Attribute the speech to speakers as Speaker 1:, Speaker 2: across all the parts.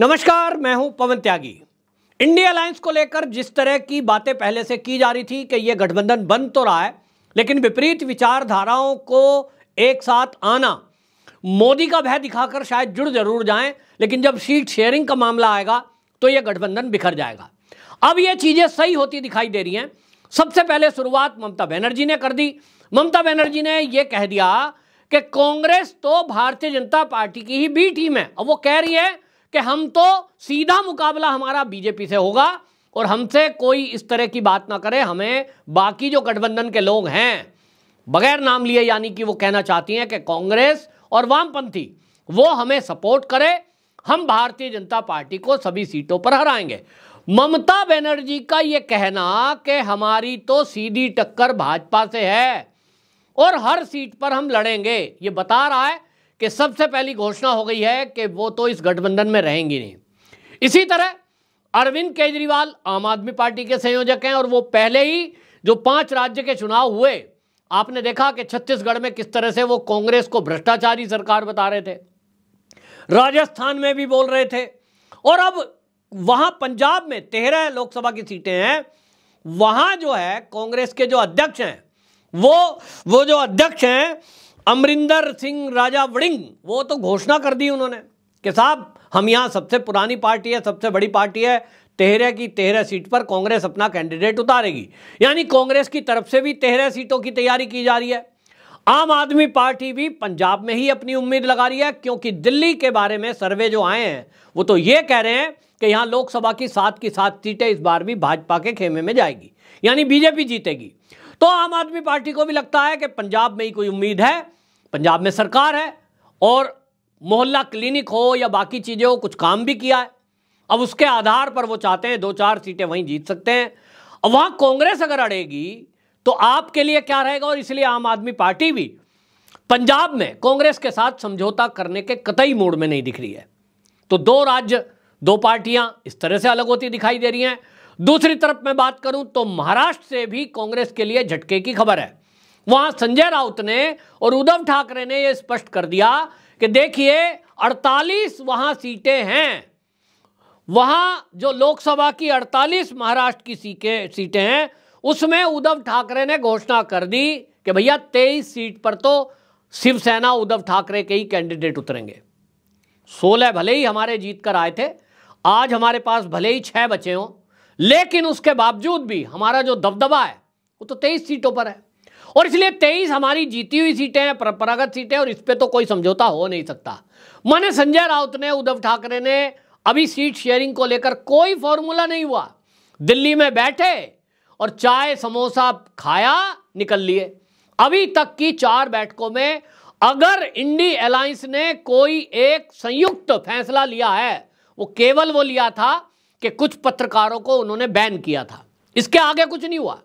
Speaker 1: नमस्कार मैं हूं पवन त्यागी इंडिया अलायंस को लेकर जिस तरह की बातें पहले से की जा रही थी कि यह गठबंधन बन तो रहा है लेकिन विपरीत विचारधाराओं को एक साथ आना मोदी का भय दिखाकर शायद जुड़ जरूर जाएं लेकिन जब सीट शेयरिंग का मामला आएगा तो यह गठबंधन बिखर जाएगा अब यह चीज़ें सही होती दिखाई दे रही हैं सबसे पहले शुरुआत ममता बनर्जी ने कर दी ममता बनर्जी ने यह कह दिया कि कांग्रेस तो भारतीय जनता पार्टी की ही बी टीम है और वो कह रही है कि हम तो सीधा मुकाबला हमारा बीजेपी से होगा और हमसे कोई इस तरह की बात ना करे हमें बाकी जो गठबंधन के लोग हैं बगैर नाम लिए यानी कि वो कहना चाहती हैं कि कांग्रेस और वामपंथी वो हमें सपोर्ट करे हम भारतीय जनता पार्टी को सभी सीटों पर हराएंगे ममता बनर्जी का ये कहना कि हमारी तो सीधी टक्कर भाजपा से है और हर सीट पर हम लड़ेंगे ये बता रहा है कि सबसे पहली घोषणा हो गई है कि वो तो इस गठबंधन में रहेंगी नहीं इसी तरह अरविंद केजरीवाल आम आदमी पार्टी के संयोजक हैं और वो पहले ही जो पांच राज्य के चुनाव हुए आपने देखा कि छत्तीसगढ़ में किस तरह से वो कांग्रेस को भ्रष्टाचारी सरकार बता रहे थे राजस्थान में भी बोल रहे थे और अब वहां पंजाब में तेरह लोकसभा की सीटें हैं वहां जो है कांग्रेस के जो अध्यक्ष हैं वो वो जो अध्यक्ष हैं अमरिंदर सिंह राजा वड़िंग वो तो घोषणा कर दी उन्होंने कि साहब हम यहाँ सबसे पुरानी पार्टी है सबसे बड़ी पार्टी है तेहरे की तेहरे सीट पर कांग्रेस अपना कैंडिडेट उतारेगी यानी कांग्रेस की तरफ से भी तेरह सीटों की तैयारी की जा रही है आम आदमी पार्टी भी पंजाब में ही अपनी उम्मीद लगा रही है क्योंकि दिल्ली के बारे में सर्वे जो आए हैं वो तो ये कह रहे हैं कि यहाँ लोकसभा की सात की सात सीटें इस बार भी भाजपा के खेमे में जाएगी यानी बीजेपी जीतेगी तो आम आदमी पार्टी को भी लगता है कि पंजाब में ही कोई उम्मीद है पंजाब में सरकार है और मोहल्ला क्लिनिक हो या बाकी चीज़ें हो कुछ काम भी किया है अब उसके आधार पर वो चाहते हैं दो चार सीटें वहीं जीत सकते हैं अब वहाँ कांग्रेस अगर अड़ेगी तो आपके लिए क्या रहेगा और इसलिए आम आदमी पार्टी भी पंजाब में कांग्रेस के साथ समझौता करने के कतई मूड में नहीं दिख रही है तो दो राज्य दो पार्टियां इस तरह से अलग होती दिखाई दे रही हैं दूसरी तरफ मैं बात करूं तो महाराष्ट्र से भी कांग्रेस के लिए झटके की खबर है वहां संजय राउत ने और उद्धव ठाकरे ने यह स्पष्ट कर दिया कि देखिए 48 वहां सीटें हैं वहां जो लोकसभा की 48 महाराष्ट्र की सीटें हैं उसमें उद्धव ठाकरे ने घोषणा कर दी कि भैया 23 सीट पर तो शिवसेना उद्धव ठाकरे के ही कैंडिडेट उतरेंगे 16 भले ही हमारे जीत कर आए थे आज हमारे पास भले ही छह बचे हों लेकिन उसके बावजूद भी हमारा जो दबदबा है वो तो तेईस सीटों पर है और इसलिए तेईस हमारी जीती हुई सीटें हैं परंपरागत सीटें और इस पर तो कोई समझौता हो नहीं सकता माने संजय राउत ने उद्धव ठाकरे ने अभी सीट शेयरिंग को लेकर कोई फॉर्मूला नहीं हुआ दिल्ली में बैठे और चाय समोसा खाया निकल लिए अभी तक की चार बैठकों में अगर इंडी अलायंस ने कोई एक संयुक्त फैसला लिया है वो केवल वो लिया था कि कुछ पत्रकारों को उन्होंने बैन किया था इसके आगे कुछ नहीं हुआ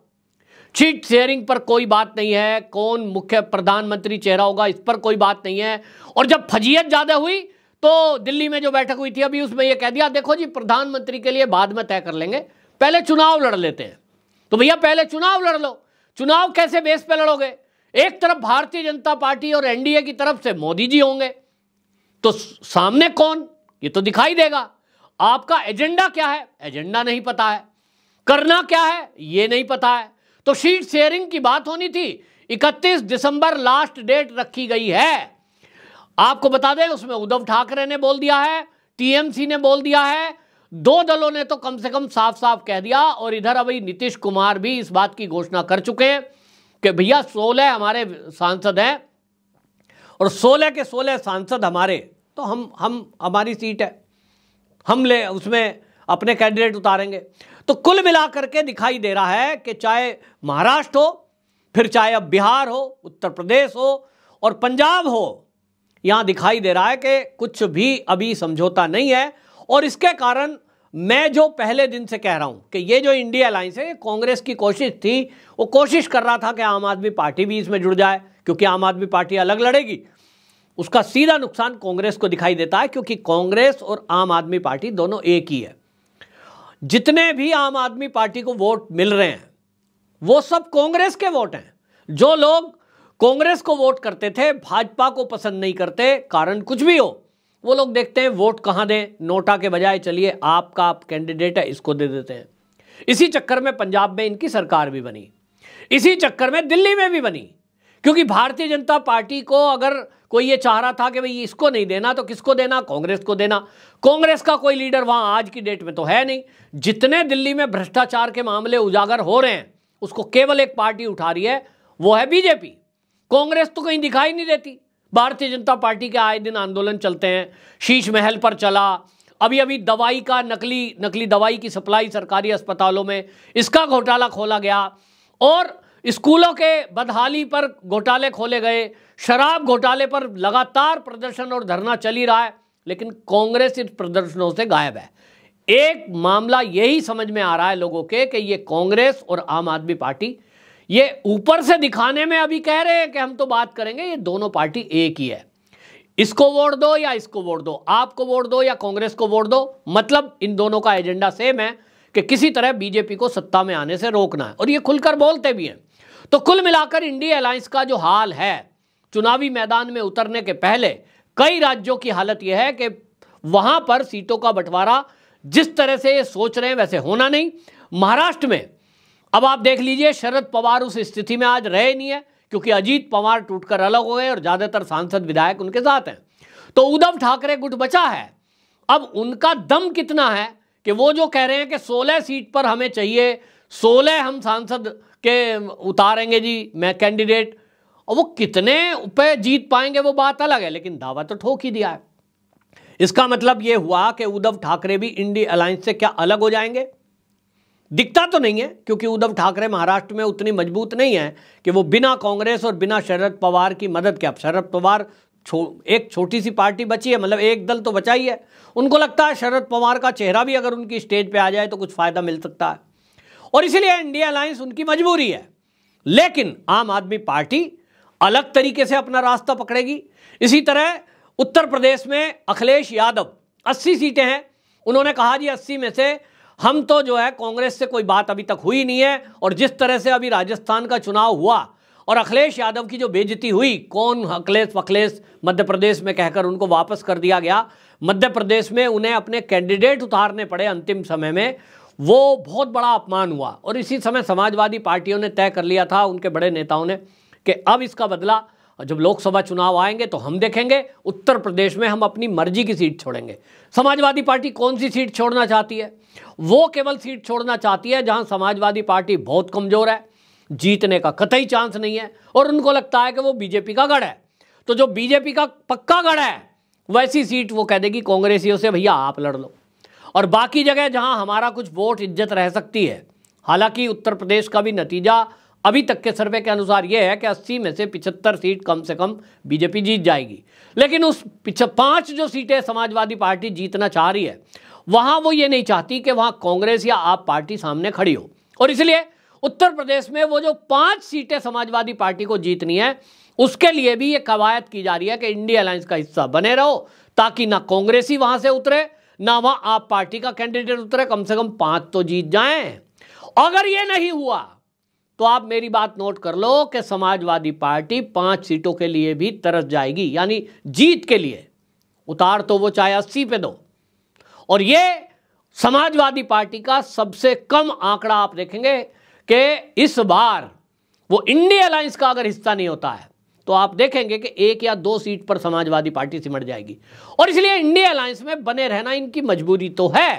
Speaker 1: चीट शेयरिंग पर कोई बात नहीं है कौन मुख्य प्रधानमंत्री चेहरा होगा इस पर कोई बात नहीं है और जब फजीयत ज़्यादा हुई तो दिल्ली में जो बैठक हुई थी अभी उसमें यह कह दिया देखो जी प्रधानमंत्री के लिए बाद में तय कर लेंगे पहले चुनाव लड़ लेते हैं तो भैया पहले चुनाव लड़ लो चुनाव कैसे बेस पे लड़ोगे एक तरफ भारतीय जनता पार्टी और एनडीए की तरफ से मोदी जी होंगे तो सामने कौन ये तो दिखाई देगा आपका एजेंडा क्या है एजेंडा नहीं पता है करना क्या है ये नहीं पता है तो सीट शेयरिंग की बात होनी थी 31 दिसंबर लास्ट डेट रखी गई है आपको बता दें उसमें उद्धव ठाकरे ने बोल दिया है टीएमसी ने बोल दिया है दो दलों ने तो कम से कम साफ साफ कह दिया और इधर अभी नीतीश कुमार भी इस बात की घोषणा कर चुके हैं कि भैया सोलह हमारे सांसद हैं और सोलह के सोलह सांसद हमारे तो हम हम हमारी सीट है हम ले उसमें अपने कैंडिडेट उतारेंगे तो कुल मिलाकर के दिखाई दे रहा है कि चाहे महाराष्ट्र हो फिर चाहे अब बिहार हो उत्तर प्रदेश हो और पंजाब हो यहां दिखाई दे रहा है कि कुछ भी अभी समझौता नहीं है और इसके कारण मैं जो पहले दिन से कह रहा हूं कि ये जो इंडिया अलायंस है कांग्रेस की कोशिश थी वो कोशिश कर रहा था कि आम आदमी पार्टी भी इसमें जुड़ जाए क्योंकि आम आदमी पार्टी अलग लड़ेगी उसका सीधा नुकसान कांग्रेस को दिखाई देता है क्योंकि कांग्रेस और आम आदमी पार्टी दोनों एक ही है जितने भी आम आदमी पार्टी को वोट मिल रहे हैं वो सब कांग्रेस के वोट हैं जो लोग कांग्रेस को वोट करते थे भाजपा को पसंद नहीं करते कारण कुछ भी हो वो लोग देखते हैं वोट कहाँ दें नोटा के बजाय चलिए आपका आप कैंडिडेट है इसको दे देते हैं इसी चक्कर में पंजाब में इनकी सरकार भी बनी इसी चक्कर में दिल्ली में भी बनी क्योंकि भारतीय जनता पार्टी को अगर कोई ये चाह रहा था कि भाई इसको नहीं देना तो किसको देना कांग्रेस को देना कांग्रेस का कोई लीडर वहां आज की डेट में तो है नहीं जितने दिल्ली में भ्रष्टाचार के मामले उजागर हो रहे हैं उसको केवल एक पार्टी उठा रही है वो है बीजेपी कांग्रेस तो कहीं दिखाई नहीं देती भारतीय जनता पार्टी के आए दिन आंदोलन चलते हैं शीश महल पर चला अभी अभी दवाई का नकली नकली दवाई की सप्लाई सरकारी अस्पतालों में इसका घोटाला खोला गया और स्कूलों के बदहाली पर घोटाले खोले गए शराब घोटाले पर लगातार प्रदर्शन और धरना चल ही रहा है लेकिन कांग्रेस इन प्रदर्शनों से गायब है एक मामला यही समझ में आ रहा है लोगों के कि ये कांग्रेस और आम आदमी पार्टी ये ऊपर से दिखाने में अभी कह रहे हैं कि हम तो बात करेंगे ये दोनों पार्टी एक ही है इसको वोट दो या इसको वोट दो आपको वोट दो या कांग्रेस को वोट दो मतलब इन दोनों का एजेंडा सेम है कि किसी तरह बीजेपी को सत्ता में आने से रोकना है और ये खुलकर बोलते भी हैं तो कुल मिलाकर इंडिया अलायंस का जो हाल है चुनावी मैदान में उतरने के पहले कई राज्यों की हालत यह है कि वहां पर सीटों का बंटवारा जिस तरह से ये सोच रहे हैं वैसे होना नहीं महाराष्ट्र में अब आप देख लीजिए शरद पवार उस स्थिति में आज रहे नहीं है क्योंकि अजीत पवार टूटकर अलग हो गए और ज्यादातर सांसद विधायक उनके साथ हैं तो उद्धव ठाकरे गुट बचा है अब उनका दम कितना है कि वो जो कह रहे हैं कि 16 सीट पर हमें चाहिए 16 हम सांसद के उतारेंगे जी मैं कैंडिडेट और वो कितने पे जीत पाएंगे वो बात अलग है लेकिन दावा तो ठोक ही दिया है इसका मतलब ये हुआ कि उद्धव ठाकरे भी इंडी अलायंस से क्या अलग हो जाएंगे दिखता तो नहीं है क्योंकि उद्धव ठाकरे महाराष्ट्र में उतनी मजबूत नहीं है कि वो बिना कांग्रेस और बिना शरद पवार की मदद के अब शरद पवार छो एक छोटी सी पार्टी बची है मतलब एक दल तो बचा ही है उनको लगता है शरद पवार का चेहरा भी अगर उनकी स्टेज पे आ जाए तो कुछ फ़ायदा मिल सकता है और इसीलिए इंडिया अलायंस उनकी मजबूरी है लेकिन आम आदमी पार्टी अलग तरीके से अपना रास्ता पकड़ेगी इसी तरह उत्तर प्रदेश में अखिलेश यादव 80 सीटें हैं उन्होंने कहा जी 80 में से हम तो जो है कांग्रेस से कोई बात अभी तक हुई नहीं है और जिस तरह से अभी राजस्थान का चुनाव हुआ और अखिलेश यादव की जो बेजती हुई कौन अखिलेश अखिलेश मध्य प्रदेश में कहकर उनको वापस कर दिया गया मध्य प्रदेश में उन्हें अपने कैंडिडेट उतारने पड़े अंतिम समय में वो बहुत बड़ा अपमान हुआ और इसी समय समाजवादी पार्टियों ने तय कर लिया था उनके बड़े नेताओं ने कि अब इसका बदला जब लोकसभा चुनाव आएंगे तो हम देखेंगे उत्तर प्रदेश में हम अपनी मर्जी की सीट छोड़ेंगे समाजवादी पार्टी कौन सी सीट छोड़ना चाहती है वो केवल सीट छोड़ना चाहती है जहां समाजवादी पार्टी बहुत कमज़ोर है जीतने का कतई चांस नहीं है और उनको लगता है कि वो बीजेपी का गढ़ है तो जो बीजेपी का पक्का गढ़ है वैसी सीट वो कह देगी कांग्रेसियों से भैया आप लड़ लो और बाकी जगह जहां हमारा कुछ वोट इज्जत रह सकती है हालांकि उत्तर प्रदेश का भी नतीजा अभी तक के सर्वे के अनुसार यह है कि 80 में से 75 सीट कम से कम बीजेपी जीत जाएगी लेकिन उस पांच जो सीटें समाजवादी पार्टी जीतना चाह रही है वहां वो ये नहीं चाहती कि वहां कांग्रेस या आप पार्टी सामने खड़ी हो और इसलिए उत्तर प्रदेश में वो जो पांच सीटें समाजवादी पार्टी को जीतनी है उसके लिए भी ये कवायद की जा रही है कि इंडिया अलायंस का हिस्सा बने रहो ताकि ना कांग्रेस ही वहां से उतरे ना वहां आप पार्टी का कैंडिडेट उतरे कम से कम पांच तो जीत जाएं अगर ये नहीं हुआ तो आप मेरी बात नोट कर लो कि समाजवादी पार्टी पांच सीटों के लिए भी तरस जाएगी यानी जीत के लिए उतार तो वो चाहे अस्सी पे दो और ये समाजवादी पार्टी का सबसे कम आंकड़ा आप देखेंगे कि इस बार वो इंडिया अलायंस का अगर हिस्सा नहीं होता है तो आप देखेंगे कि एक या दो सीट पर समाजवादी पार्टी सिमट जाएगी और इसलिए इंडिया अलायंस में बने रहना इनकी मजबूरी तो है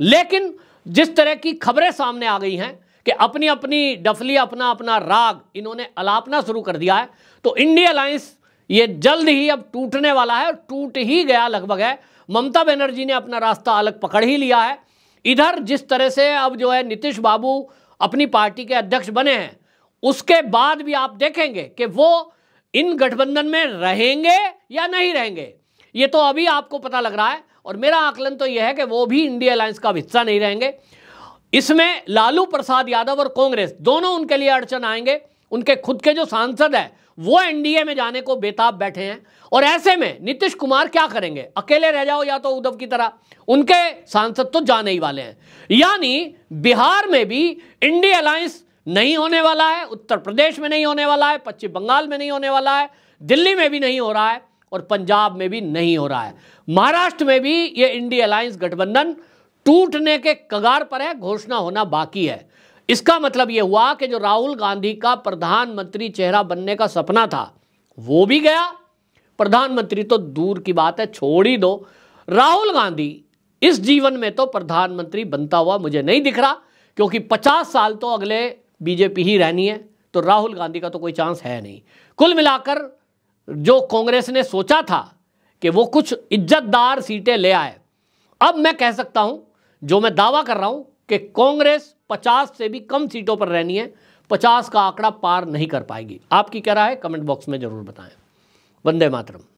Speaker 1: लेकिन जिस तरह की खबरें सामने आ गई हैं कि अपनी अपनी डफली अपना अपना राग इन्होंने अलापना शुरू कर दिया है तो इंडिया अलायंस ये जल्द ही अब टूटने वाला है और टूट ही गया लगभग है ममता बनर्जी ने अपना रास्ता अलग पकड़ ही लिया है इधर जिस तरह से अब जो है नीतीश बाबू अपनी पार्टी के अध्यक्ष बने हैं उसके बाद भी आप देखेंगे कि वो इन गठबंधन में रहेंगे या नहीं रहेंगे ये तो अभी आपको पता लग रहा है और मेरा आकलन तो यह है कि वो भी इंडिया अलायंस का हिस्सा नहीं रहेंगे इसमें लालू प्रसाद यादव और कांग्रेस दोनों उनके लिए अड़चन आएंगे उनके खुद के जो सांसद हैं वो एनडीए में जाने को बेताब बैठे हैं और ऐसे में नीतीश कुमार क्या करेंगे अकेले रह जाओ या तो उद्धव की तरह उनके सांसद तो जाने ही वाले हैं यानी बिहार में भी इंडिया अलायंस नहीं होने वाला है उत्तर प्रदेश में नहीं होने वाला है पश्चिम बंगाल में नहीं होने वाला है दिल्ली में भी नहीं हो रहा है और पंजाब में भी नहीं हो रहा है महाराष्ट्र में भी ये इंडिया अलायंस गठबंधन टूटने के कगार पर है घोषणा होना बाकी है इसका मतलब यह हुआ कि जो राहुल गांधी का प्रधानमंत्री चेहरा बनने का सपना था वो भी गया प्रधानमंत्री तो दूर की बात है छोड़ ही दो राहुल गांधी इस जीवन में तो प्रधानमंत्री बनता हुआ मुझे नहीं दिख रहा क्योंकि 50 साल तो अगले बीजेपी ही रहनी है तो राहुल गांधी का तो कोई चांस है नहीं कुल मिलाकर जो कांग्रेस ने सोचा था कि वो कुछ इज्जतदार सीटें ले आए अब मैं कह सकता हूं जो मैं दावा कर रहा हूं कि कांग्रेस 50 से भी कम सीटों पर रहनी है 50 का आंकड़ा पार नहीं कर पाएगी आपकी क्या राय है कमेंट बॉक्स में जरूर बताएं वंदे मातरम